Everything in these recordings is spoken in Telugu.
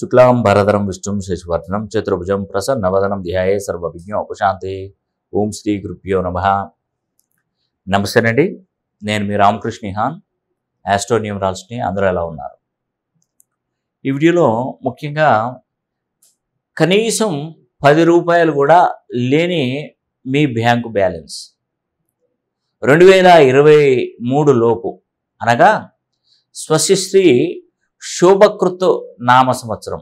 శుక్లాం భరధరం విష్ణుం శశివర్ధనం చతుర్భుజం ప్రసన్నవదనం ధ్యాయే ఉపశాంతి ఓం శ్రీ గృప్యో నమ నమస్తేనండి నేను మీ రామకృష్ణ హాన్ ఆస్ట్రోనియం రాల్స్ని అందరూ ఎలా ఉన్నారు ఈ వీడియోలో ముఖ్యంగా కనీసం పది రూపాయలు కూడా లేని మీ బ్యాంకు బ్యాలెన్స్ రెండు వేల ఇరవై మూడు లోపు అనగా స్వశిశ్రీ శుభకృతు నామ సంవత్సరం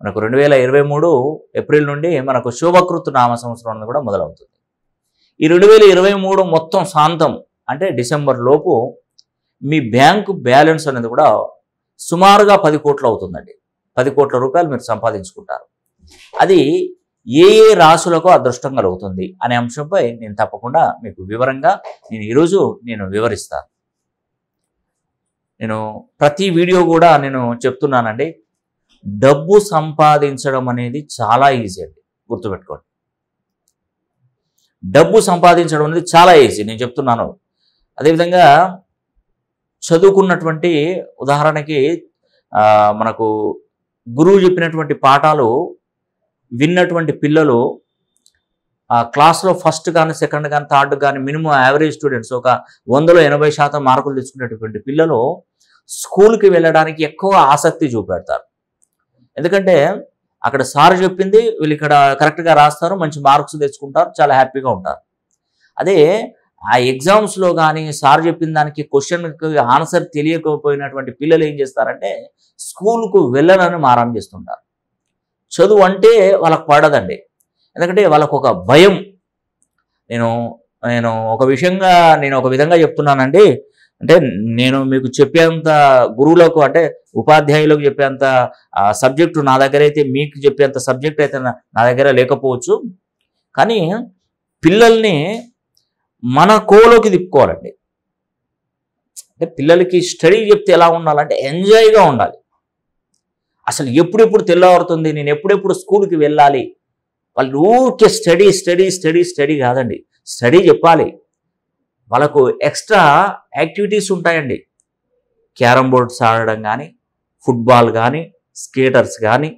మనకు రెండు వేల ఇరవై మూడు ఏప్రిల్ నుండి మనకు శుభకృతు నామ సంవత్సరం అనేది కూడా మొదలవుతుంది ఈ రెండు వేల ఇరవై మూడు మొత్తం శాంతం అంటే డిసెంబర్ లోపు మీ బ్యాంకు బ్యాలెన్స్ అనేది కూడా సుమారుగా పది కోట్లు అవుతుందండి పది కోట్ల రూపాయలు మీరు సంపాదించుకుంటారు అది ఏ ఏ రాసులకు అదృష్టం కలుగుతుంది అనే అంశంపై నేను తప్పకుండా మీకు వివరంగా నేను ఈరోజు నేను వివరిస్తాను నేను ప్రతి వీడియో కూడా నేను చెప్తున్నానండి డబ్బు సంపాదించడం అనేది చాలా ఈజీ అండి గుర్తుపెట్టుకోండి డబ్బు సంపాదించడం అనేది చాలా ఈజీ నేను చెప్తున్నాను అదేవిధంగా చదువుకున్నటువంటి ఉదాహరణకి మనకు గురువు చెప్పినటువంటి పాఠాలు విన్నటువంటి పిల్లలు క్లాస్లో ఫస్ట్ కానీ సెకండ్ కానీ థర్డ్ కానీ మినిమం యావరేజ్ స్టూడెంట్స్ ఒక వందలో ఎనభై శాతం మార్కులు తెచ్చుకునేటటువంటి పిల్లలు స్కూల్కి వెళ్ళడానికి ఎక్కువ ఆసక్తి చూపెడతారు ఎందుకంటే అక్కడ సార్ చెప్పింది వీళ్ళు ఇక్కడ కరెక్ట్గా రాస్తారు మంచి మార్క్స్ తెచ్చుకుంటారు చాలా హ్యాపీగా ఉంటారు అదే ఆ ఎగ్జామ్స్లో కానీ సార్ చెప్పిన దానికి క్వశ్చన్కి ఆన్సర్ తెలియకపోయినటువంటి పిల్లలు ఏం చేస్తారంటే స్కూల్కు వెళ్ళనని మారం చదువు అంటే వాళ్ళకు పడదండి ఎందుకంటే వాళ్ళకు ఒక భయం నేను నేను ఒక విషయంగా నేను ఒక విధంగా చెప్తున్నానండి అంటే నేను మీకు చెప్పేంత గురువులకు అంటే ఉపాధ్యాయులకు చెప్పేంత సబ్జెక్టు నా దగ్గర అయితే మీకు చెప్పేంత సబ్జెక్ట్ అయితే నా దగ్గర లేకపోవచ్చు కానీ పిల్లల్ని మన కోలోకి తిప్పుకోవాలండి అంటే పిల్లలకి స్టడీ చెప్తే ఎలా ఉండాలంటే ఎంజాయ్గా ఉండాలి అసలు ఎప్పుడెప్పుడు తెల్లవారుతుంది నేను ఎప్పుడెప్పుడు స్కూల్కి వెళ్ళాలి వాళ్ళు ఊరికే స్టడీ స్టడీ స్టడీ స్టడీ కాదండి స్టడీ చెప్పాలి వాళ్ళకు ఎక్స్ట్రా యాక్టివిటీస్ ఉంటాయండి క్యారమ్ బోర్డ్స్ ఆడడం కానీ ఫుట్బాల్ కానీ స్కేటర్స్ కానీ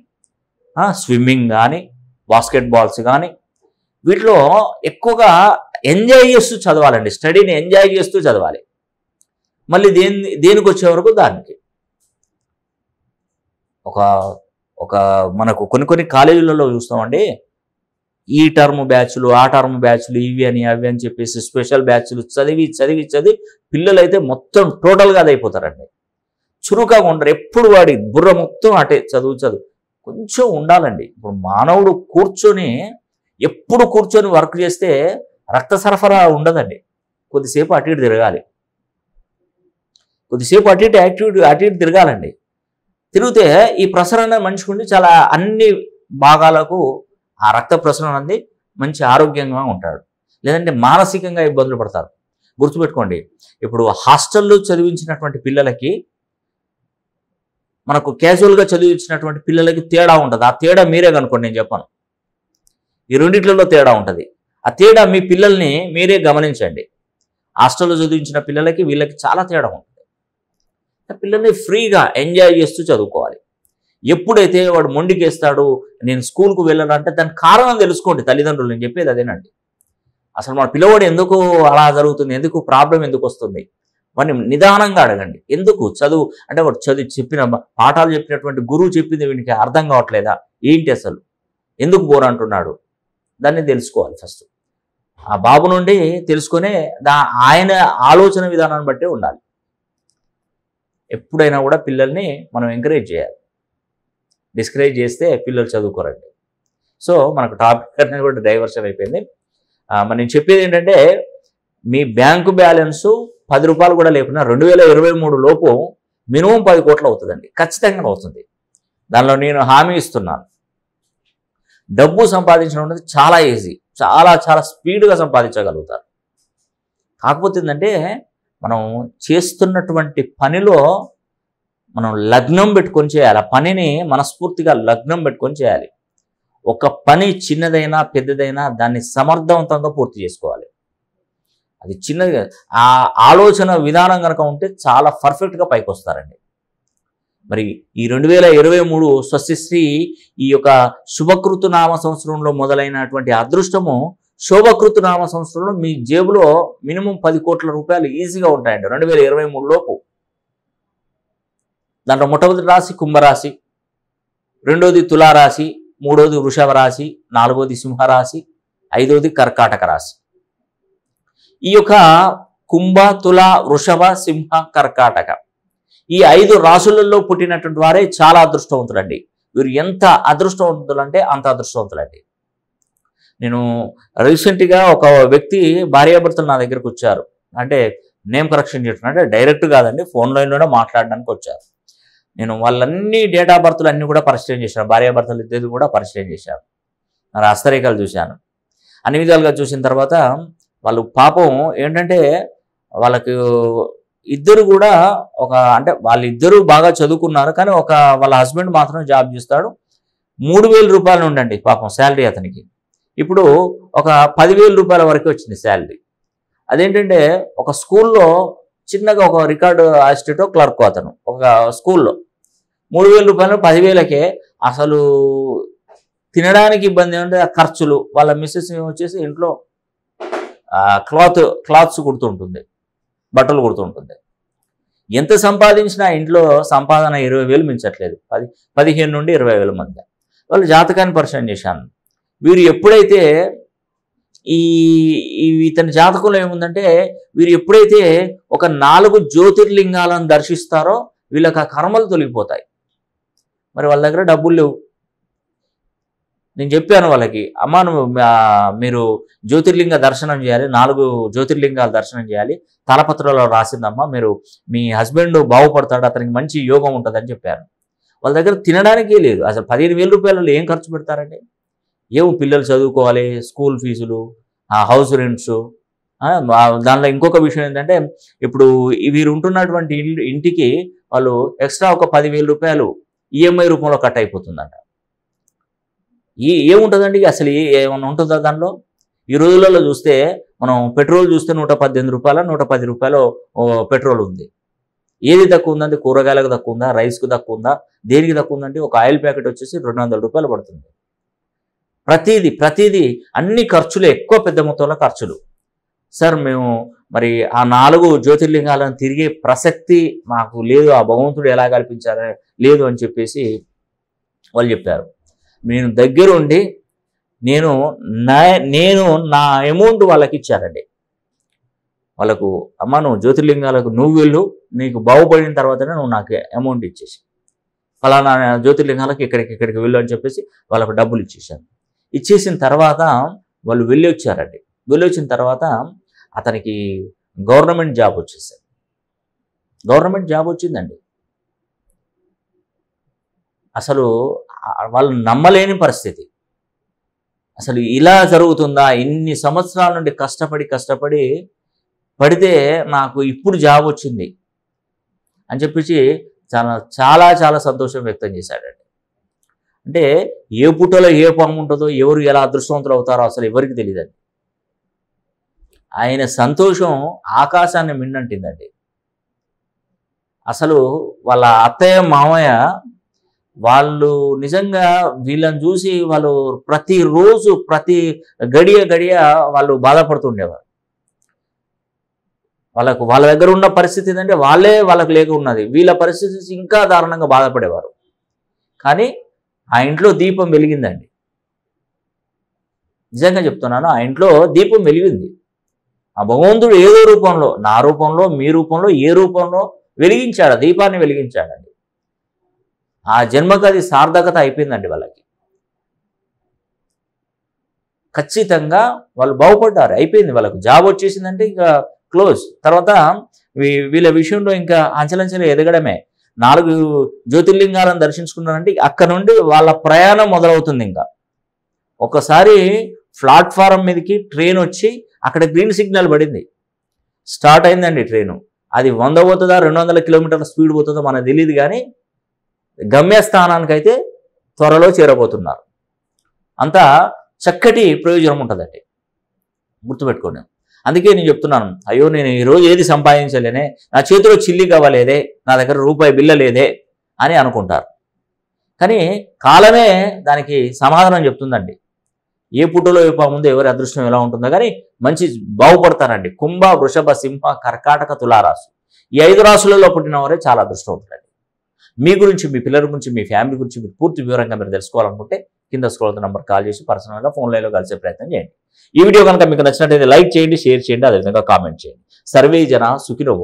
స్విమ్మింగ్ కానీ బాస్కెట్బాల్స్ కానీ వీటిలో ఎక్కువగా ఎంజాయ్ చేస్తూ చదవాలండి స్టడీని ఎంజాయ్ చేస్తూ చదవాలి మళ్ళీ దేని దేనికి వచ్చే వరకు దానికి ఒక ఒక మనకు కొన్ని కొన్ని కాలేజీలలో చూస్తామండి ఈ టర్మ్ బ్యాచ్లు ఆ టర్మ్ బ్యాచ్లు ఇవి అని అవి అని చెప్పేసి స్పెషల్ బ్యాచ్లు చదివి చదివి చదివి పిల్లలైతే మొత్తం టోటల్గా అదైపోతారండి చురుకాగా ఉండరు ఎప్పుడు వాడి బుర్ర మొత్తం అటే చదువు చదువు కొంచెం ఉండాలండి ఇప్పుడు మానవుడు కూర్చొని ఎప్పుడు కూర్చొని వర్క్ చేస్తే రక్త సరఫరా ఉండదండి కొద్దిసేపు అటు ఇటు తిరగాలి కొద్దిసేపు అటు ఇటు యాక్టివిటీ అటు ఇటు తిరగాలండి తిరిగితే ఈ ప్రసరణ మనిషికి చాలా అన్ని భాగాలకు ఆ రక్త ప్రసరణ అనేది మంచి ఆరోగ్యంగా ఉంటాడు లేదంటే మానసికంగా ఇబ్బందులు పడతారు గుర్తుపెట్టుకోండి ఇప్పుడు హాస్టల్లో చదివించినటువంటి పిల్లలకి మనకు క్యాజువల్గా చదివించినటువంటి పిల్లలకి తేడా ఉంటుంది ఆ తేడా మీరే కనుకోండి నేను చెప్పాను ఈ రెండిట్లలో తేడా ఉంటుంది ఆ తేడా మీ పిల్లల్ని మీరే గమనించండి హాస్టల్లో చదివించిన పిల్లలకి వీళ్ళకి చాలా తేడా ఉంటుంది పిల్లల్ని ఫ్రీగా ఎంజాయ్ చేస్తూ చదువుకోవాలి ఎప్పుడైతే వాడు మొండికేస్తాడు నేను స్కూల్కు వెళ్ళాలంటే దాని కారణం తెలుసుకోండి తల్లిదండ్రులు నేను చెప్పేది అదేనండి అసలు మన పిల్లవాడు ఎందుకు అలా జరుగుతుంది ఎందుకు ప్రాబ్లం ఎందుకు వస్తుంది వాడిని నిదానంగా అడగండి ఎందుకు చదువు అంటే వాడు చదివి చెప్పిన పాఠాలు చెప్పినటువంటి గురువు చెప్పింది వీనికి అర్థం కావట్లేదా ఏంటి అసలు ఎందుకు పోరంటున్నాడు దాన్ని తెలుసుకోవాలి ఫస్ట్ ఆ బాబు నుండి తెలుసుకునే దా ఆయన ఆలోచన విధానాన్ని బట్టి ఉండాలి ఎప్పుడైనా కూడా పిల్లల్ని మనం ఎంకరేజ్ చేయాలి డిస్క్రైబ్ చేస్తే పిల్లలు చదువుకోరండి సో మనకు టాపిక్ అనేది కూడా డైవర్షన్ అయిపోయింది మరి నేను చెప్పేది ఏంటంటే మీ బ్యాంకు బ్యాలెన్స్ పది రూపాయలు కూడా లేకుండా రెండు వేల ఇరవై మూడు లోపు మినిమం పది కోట్లు అవుతుందండి ఖచ్చితంగా అవుతుంది దానిలో నేను హామీ ఇస్తున్నాను డబ్బు సంపాదించడం అనేది చాలా ఈజీ చాలా చాలా స్పీడ్గా సంపాదించగలుగుతారు కాకపోతే ఏంటంటే మనం చేస్తున్నటువంటి పనిలో మనం లగ్నం పెట్టుకొని చేయాలి ఆ పనిని మనస్ఫూర్తిగా లగ్నం పెట్టుకొని చేయాలి ఒక పని చిన్నదైనా పెద్దదైనా దాన్ని సమర్థవంతంగా పూర్తి చేసుకోవాలి అది చిన్నది ఆ ఆలోచన విధానం కనుక ఉంటే చాలా పర్ఫెక్ట్గా పైకి వస్తారండి మరి ఈ రెండు వేల ఇరవై మూడు స్వస్తిశ్రీ ఈ యొక్క శుభకృతు నామ సంవత్సరంలో మొదలైనటువంటి అదృష్టము శుభకృతు నామ సంవత్సరంలో మీ జేబులో మినిమం పది కోట్ల రూపాయలు ఈజీగా ఉంటాయండి రెండు వేల ఇరవై మూడు లోపు దాంట్లో మొట్టమొదటి రాశి కుంభరాశి రెండోది తులారాశి మూడోది వృషభ రాశి నాలుగోది సింహరాశి ఐదోది కర్కాటక రాశి ఈ యొక్క కుంభ తుల వృషభ సింహ కర్కాటక ఈ ఐదు రాసులలో పుట్టినటువంటి వారే చాలా అదృష్టవంతులండి వీరు ఎంత అదృష్టవంతులంటే అంత అదృష్టవంతులండి నేను రీసెంట్గా ఒక వ్యక్తి భార్యాభర్తలు నా దగ్గరకు వచ్చారు అంటే నేమ్ కరెక్షన్ చేస్తున్నా అంటే డైరెక్ట్ కాదండి ఫోన్ లైన్లోనే మాట్లాడడానికి వచ్చారు నేను వాళ్ళన్ని డేట్ ఆఫ్ బర్త్లు అన్నీ కూడా పరిశీలన చేశాను భార్యాభర్తలు ఇద్దరు కూడా పరిశీలన చేశాను నా హస్తరేఖలు చూశాను అన్ని విధాలుగా చూసిన తర్వాత వాళ్ళు పాపం ఏంటంటే వాళ్ళకు ఇద్దరు కూడా ఒక అంటే వాళ్ళిద్దరూ బాగా చదువుకున్నారు కానీ ఒక వాళ్ళ హస్బెండ్ మాత్రం జాబ్ చేస్తాడు మూడు వేల రూపాయలు ఉండండి పాపం శాలరీ అతనికి ఇప్పుడు ఒక పదివేల రూపాయల వరకు వచ్చింది శాలరీ అదేంటంటే ఒక స్కూల్లో చిన్నగా ఒక రికార్డు అసిస్టెంటో క్లర్క్ అతను ఒక స్కూల్లో మూడు వేల రూపాయలు పదివేలకే అసలు తినడానికి ఇబ్బంది ఏమంటే ఆ ఖర్చులు వాళ్ళ మిస్సెస్ వచ్చేసి ఇంట్లో క్లాత్ క్లాత్స్ కుడుతుంటుంది బట్టలు కుడుతుంటుంది ఎంత సంపాదించినా ఇంట్లో సంపాదన ఇరవై వేలు మించట్లేదు పది పదిహేను నుండి ఇరవై వేల మధ్య వాళ్ళు జాతకాన్ని పరిశీలన చేశాను వీరు ఎప్పుడైతే ఈ ఇతని జాతకంలో ఏముందంటే వీరు ఎప్పుడైతే ఒక నాలుగు జ్యోతిర్లింగాలను దర్శిస్తారో వీళ్ళకి ఆ కర్మలు తొలగిపోతాయి మరి వాళ్ళ దగ్గర డబ్బులు లేవు నేను చెప్పాను వాళ్ళకి అమ్మ మీరు జ్యోతిర్లింగ దర్శనం చేయాలి నాలుగు జ్యోతిర్లింగాలు దర్శనం చేయాలి తలపత్రలో రాసిందమ్మా మీరు మీ హస్బెండ్ బాగుపడతాడు అతనికి మంచి యోగం ఉంటుందని చెప్పారు వాళ్ళ దగ్గర తినడానికే లేదు అసలు పదిహేను వేల రూపాయలు ఏం ఖర్చు పెడతారండి ఏమో పిల్లలు చదువుకోవాలి స్కూల్ ఫీజులు హౌస్ రెంట్స్ దానిలో ఇంకొక విషయం ఏంటంటే ఇప్పుడు వీరు ఉంటున్నటువంటి ఇంటికి వాళ్ళు ఎక్స్ట్రా ఒక పదివేల రూపాయలు ఈఎంఐ e రూపంలో కట్ అయిపోతుందంట ఈ ఏముంటుందండి అసలు ఏమైనా ఉంటుందా దానిలో ఈ రోజులలో చూస్తే మనం పెట్రోల్ చూస్తే నూట పద్దెనిమిది రూపాయల నూట పది రూపాయలు పెట్రోల్ ఉంది ఏది తక్కువ ఉందండి కూరగాయలకు తక్కువ ఉందా రైస్కు తక్కువ ఉందా దేనికి తక్కువ ఉందండి ఒక ఆయిల్ ప్యాకెట్ వచ్చేసి రెండు రూపాయలు పడుతుంది ప్రతీది ప్రతిదీ అన్ని ఖర్చులు ఎక్కువ పెద్ద మొత్తంలో ఖర్చులు సార్ మేము మరి ఆ నాలుగు జ్యోతిర్లింగాలను తిరిగే ప్రసక్తి మాకు లేదు ఆ భగవంతుడు ఎలా కల్పించారని లేదు అని చెప్పేసి వాళ్ళు చెప్పారు నేను దగ్గరుండి నేను నా నేను నా అమౌంట్ వాళ్ళకి ఇచ్చానండి వాళ్ళకు అమ్మ నువ్వు జ్యోతిర్లింగాలకు నువ్వు వెళ్ళు నీకు బాగుపడిన తర్వాతనే నువ్వు నాకు అమౌంట్ ఇచ్చేసి ఫలానా జ్యోతిర్లింగాలకు ఇక్కడికి ఇక్కడికి వెళ్ళు అని చెప్పేసి వాళ్ళకు డబ్బులు ఇచ్చేసాను ఇచ్చేసిన తర్వాత వాళ్ళు వెళ్ళి వచ్చారండి వెళ్ళి వచ్చిన తర్వాత అతనికి గవర్నమెంట్ జాబ్ వచ్చేసారు గవర్నమెంట్ జాబ్ వచ్చిందండి అసలు వాళ్ళు నమ్మలేని పరిస్థితి అసలు ఇలా జరుగుతుందా ఇన్ని సంవత్సరాల నుండి కష్టపడి కష్టపడి పడితే నాకు ఇప్పుడు జాబ్ వచ్చింది అని చెప్పేసి చాలా చాలా చాలా సంతోషం వ్యక్తం చేశాడండి అంటే ఏ పుట్టలో ఏ పాము ఉంటుందో ఎవరు ఎలా అదృష్టవంతులు అవుతారో అసలు ఎవరికి తెలియదండి ఆయన సంతోషం ఆకాశాన్ని మిన్నంటిందండి అసలు వాళ్ళ అత్తయ్య మామయ్య వాళ్ళు నిజంగా వీళ్ళని చూసి వాళ్ళు ప్రతిరోజు ప్రతి గడియ గడియ వాళ్ళు బాధపడుతుండేవారు వాళ్ళకు వాళ్ళ దగ్గర ఉన్న పరిస్థితి ఏంటంటే వాళ్ళే వాళ్ళకు ఉన్నది వీళ్ళ పరిస్థితి ఇంకా దారుణంగా బాధపడేవారు కానీ ఆ ఇంట్లో దీపం వెలిగిందండి నిజంగా చెప్తున్నాను ఆ ఇంట్లో దీపం వెలిగింది ఆ భగవంతుడు ఏదో రూపంలో నా రూపంలో మీ రూపంలో ఏ రూపంలో వెలిగించాడు దీపాన్ని వెలిగించాడు ఆ జన్మకు అది సార్థకత అయిపోయిందండి వాళ్ళకి ఖచ్చితంగా వాళ్ళు బాగుపడ్డారు అయిపోయింది వాళ్ళకు జాబ్ వచ్చేసిందంటే ఇంకా క్లోజ్ తర్వాత వీళ్ళ విషయంలో ఇంకా అంచలంచలు ఎదగడమే నాలుగు జ్యోతిర్లింగాలను దర్శించుకున్నారంటే అక్కడ నుండి వాళ్ళ ప్రయాణం మొదలవుతుంది ఇంకా ఒకసారి ప్లాట్ఫారం మీదకి ట్రైన్ వచ్చి అక్కడ గ్రీన్ సిగ్నల్ పడింది స్టార్ట్ అయిందండి ట్రైను అది వంద పోతుందా రెండు వందల కిలోమీటర్ల స్పీడ్ పోతుందో మనకు తెలియదు కానీ గమ్యస్థానానికైతే త్వరలో చేరబోతున్నారు అంతా చక్కటి ప్రయోజనం ఉంటుందండి గుర్తుపెట్టుకోండి అందుకే నేను చెప్తున్నాను అయ్యో నేను ఈరోజు ఏది సంపాదించలేనే నా చేతిలో చిల్లి కావాలేదే నా దగ్గర రూపాయి బిల్ల లేదే అని అనుకుంటారు కానీ కాలమే దానికి సమాధానం చెప్తుందండి ఏ పుట్టులో ముందు ఎవరి అదృష్టం ఎలా ఉంటుందో కానీ మంచి బాగుపడతారండి కుంభ వృషభ సింహ కర్కాటక తులారాశి ఈ ఐదు రాశులలో పుట్టిన వారే చాలా అదృష్టం అవుతారండి మీ గురించి మీ పిల్లల గురించి మీ ఫ్యామిలీ గురించి మీరు పూర్తి వివరంగా మీరు తెలుసుకోవాలనుకుంటే కింద స్క్రోల్ నెంబర్ కాల్ చేసి పర్సనల్గా లైన్లో కలిసే ప్రయత్నం చేయండి ఈ వీడియో కనుక మీకు నచ్చినట్లయితే లైక్ చేయండి షేర్ చేయండి అదేవిధంగా కామెంట్ చేయండి సర్వే జన సుఖినో